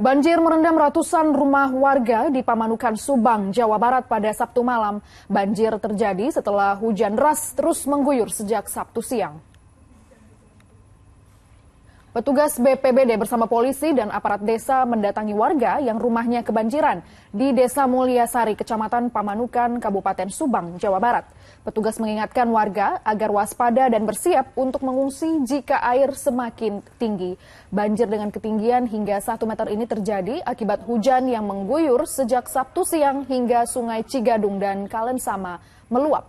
Banjir merendam ratusan rumah warga di Pamanukan, Subang, Jawa Barat pada Sabtu malam. Banjir terjadi setelah hujan deras terus mengguyur sejak Sabtu siang. Petugas BPBD bersama polisi dan aparat desa mendatangi warga yang rumahnya kebanjiran di Desa Mulyasari, Kecamatan Pamanukan, Kabupaten Subang, Jawa Barat. Petugas mengingatkan warga agar waspada dan bersiap untuk mengungsi jika air semakin tinggi. Banjir dengan ketinggian hingga 1 meter ini terjadi akibat hujan yang mengguyur sejak Sabtu siang hingga Sungai Cigadung dan Kalensama meluap.